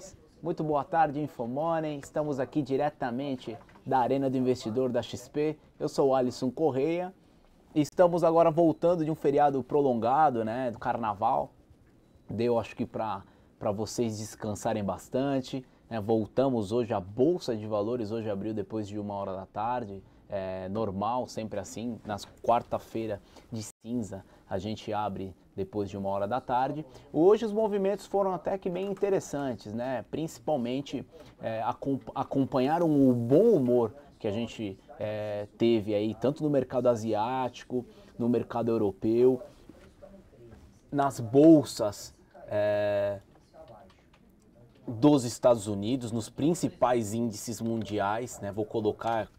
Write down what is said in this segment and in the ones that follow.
vocês. Muito boa tarde, Infomoney. Estamos aqui diretamente da Arena do Investidor da XP. Eu sou o Alisson Correia. Estamos agora voltando de um feriado prolongado, né, do carnaval. Deu, acho que para para vocês descansarem bastante. Né? Voltamos hoje, a Bolsa de Valores hoje abriu depois de uma hora da tarde é, normal, sempre assim, nas quarta-feira de cinza, a gente abre depois de uma hora da tarde. Hoje os movimentos foram até que bem interessantes, né? Principalmente é, acompanharam o bom humor que a gente é, teve aí, tanto no mercado asiático, no mercado europeu, nas bolsas é, dos Estados Unidos, nos principais índices mundiais, né? Vou colocar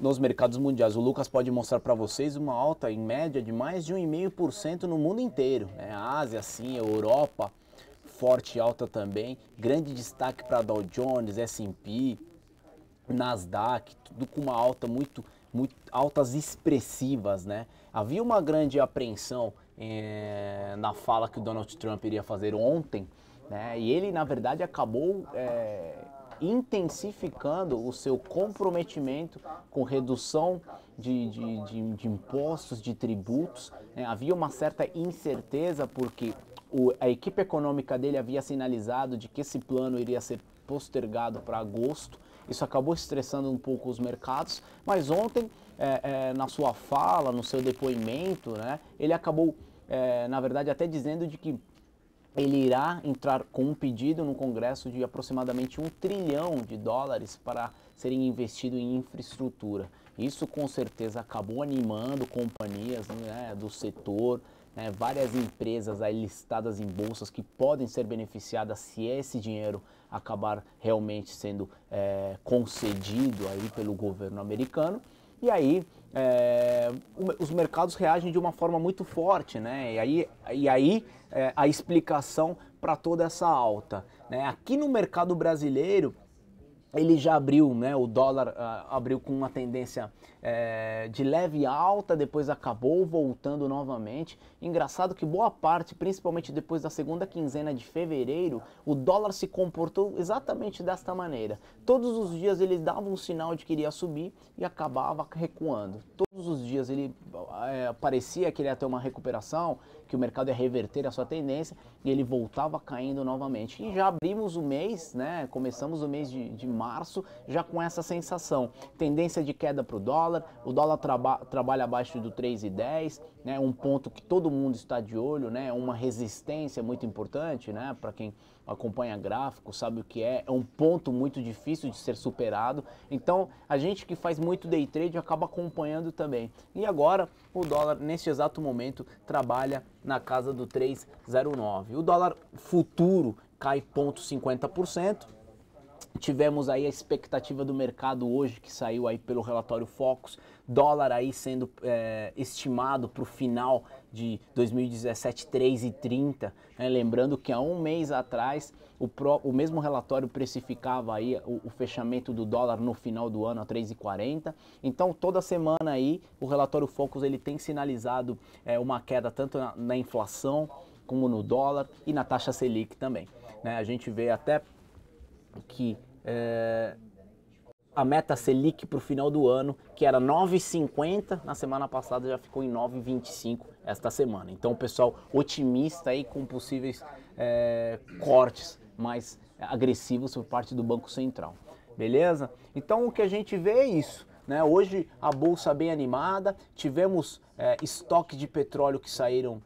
nos mercados mundiais. O Lucas pode mostrar para vocês uma alta em média de mais de 1,5% no mundo inteiro. Né? A Ásia, sim, a Europa, forte alta também. Grande destaque para Dow Jones, S&P, Nasdaq, tudo com uma alta muito, muito altas expressivas, né? Havia uma grande apreensão eh, na fala que o Donald Trump iria fazer ontem, né? E ele, na verdade, acabou eh, intensificando o seu comprometimento com redução de, de, de, de impostos, de tributos. Né? Havia uma certa incerteza, porque o, a equipe econômica dele havia sinalizado de que esse plano iria ser postergado para agosto. Isso acabou estressando um pouco os mercados, mas ontem, é, é, na sua fala, no seu depoimento, né, ele acabou, é, na verdade, até dizendo de que ele irá entrar com um pedido no Congresso de aproximadamente um trilhão de dólares para serem investido em infraestrutura. Isso com certeza acabou animando companhias né, do setor, né, várias empresas aí listadas em bolsas que podem ser beneficiadas se esse dinheiro acabar realmente sendo é, concedido aí pelo governo americano. E aí é, os mercados reagem de uma forma muito forte, né? E aí, e aí é, a explicação para toda essa alta. Né? Aqui no mercado brasileiro, ele já abriu, né? O dólar uh, abriu com uma tendência é, de leve alta, depois acabou voltando novamente. Engraçado que boa parte, principalmente depois da segunda quinzena de fevereiro, o dólar se comportou exatamente desta maneira. Todos os dias ele dava um sinal de que iria subir e acabava recuando. Todos os dias ele é, parecia que ele ia ter uma recuperação, que o mercado ia reverter a sua tendência e ele voltava caindo novamente. E já abrimos o mês, né? Começamos o mês de, de março já com essa sensação. Tendência de queda para o dólar, o dólar traba trabalha abaixo do 3,10, né, um ponto que todo mundo está de olho, né, uma resistência muito importante né, para quem acompanha gráfico, sabe o que é, é um ponto muito difícil de ser superado. Então, a gente que faz muito day trade acaba acompanhando também. E agora, o dólar neste exato momento trabalha na casa do 309. O dólar futuro cai 0,50%, Tivemos aí a expectativa do mercado hoje, que saiu aí pelo relatório Focus, dólar aí sendo é, estimado para o final de 2017 3,30. Né? Lembrando que há um mês atrás o, pro, o mesmo relatório precificava aí o, o, fechamento do dólar no final do ano a 3,40. Então toda semana aí o relatório Focus ele tem sinalizado é, uma queda tanto na, na, inflação como no dólar e na taxa Selic também. Né? A gente vê até que é, a meta Selic para o final do ano, que era 9,50, na semana passada já ficou em 9,25 esta semana. Então, o pessoal otimista aí com possíveis é, cortes mais agressivos por parte do Banco Central. Beleza? Então, o que a gente vê é isso. Né? Hoje a bolsa bem animada, tivemos é, estoque de petróleo que saíram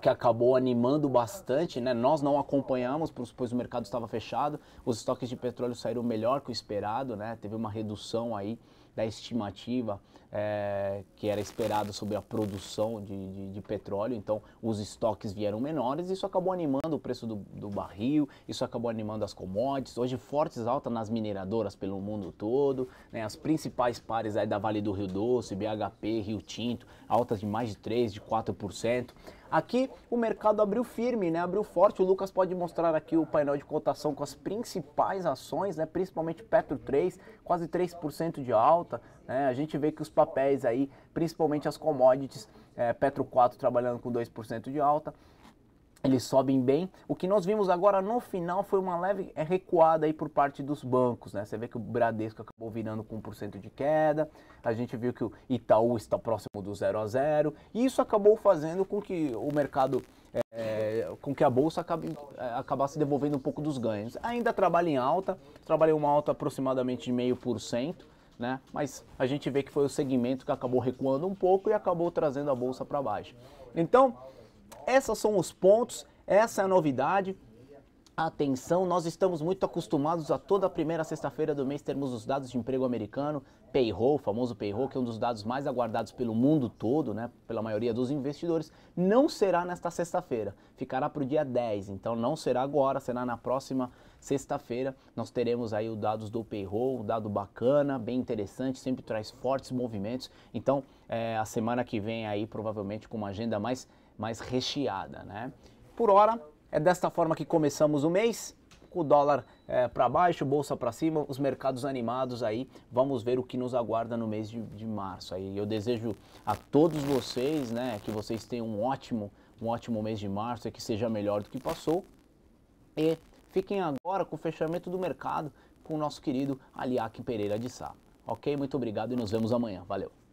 que acabou animando bastante, né? Nós não acompanhamos, pois o mercado estava fechado. Os estoques de petróleo saíram melhor que o esperado, né? Teve uma redução aí da estimativa é, que era esperada sobre a produção de, de, de, petróleo, então os estoques vieram menores, isso acabou animando o preço do, do barril, isso acabou animando as commodities, hoje fortes altas nas mineradoras pelo mundo todo, né, as principais pares aí da Vale do Rio Doce, BHP, Rio Tinto, altas de mais de 3, de 4%, Aqui o mercado abriu firme, né? Abriu forte. O Lucas pode mostrar aqui o painel de cotação com as principais ações, né? Principalmente Petro 3, quase 3% de alta. Né? A gente vê que os papéis aí, principalmente as commodities, é, Petro 4 trabalhando com 2% de alta eles sobem bem. O que nós vimos agora no final foi uma leve é, recuada aí por parte dos bancos, né? Você vê que o Bradesco acabou virando com 1% de queda, a gente viu que o Itaú está próximo do zero a zero, e isso acabou fazendo com que o mercado, é, com que a bolsa acabe, é, acabasse devolvendo um pouco dos ganhos. Ainda trabalha em alta, trabalha uma alta aproximadamente de 0,5%, né? Mas a gente vê que foi o segmento que acabou recuando um pouco e acabou trazendo a bolsa para baixo. Então, esses são os pontos, essa é a novidade. Atenção, nós estamos muito acostumados a toda a primeira sexta-feira do mês termos os dados de emprego americano, payroll, o famoso payroll, que é um dos dados mais aguardados pelo mundo todo, né, pela maioria dos investidores, não será nesta sexta-feira, ficará para o dia 10, então não será agora, será na próxima sexta-feira. Nós teremos aí os dados do payroll, um dado bacana, bem interessante, sempre traz fortes movimentos, então é, a semana que vem aí provavelmente com uma agenda mais mais recheada, né? Por hora, é desta forma que começamos o mês, com o dólar é, eh, para baixo, bolsa para cima, os mercados animados aí. Vamos ver o que nos aguarda no mês de, de março. Aí eu desejo a todos vocês, né, que vocês tenham um ótimo, um ótimo mês de março, e que seja melhor do que passou. E fiquem agora com o fechamento do mercado com o nosso querido Aliaque Pereira de Sá. Ok? Muito obrigado e nos vemos amanhã. Valeu!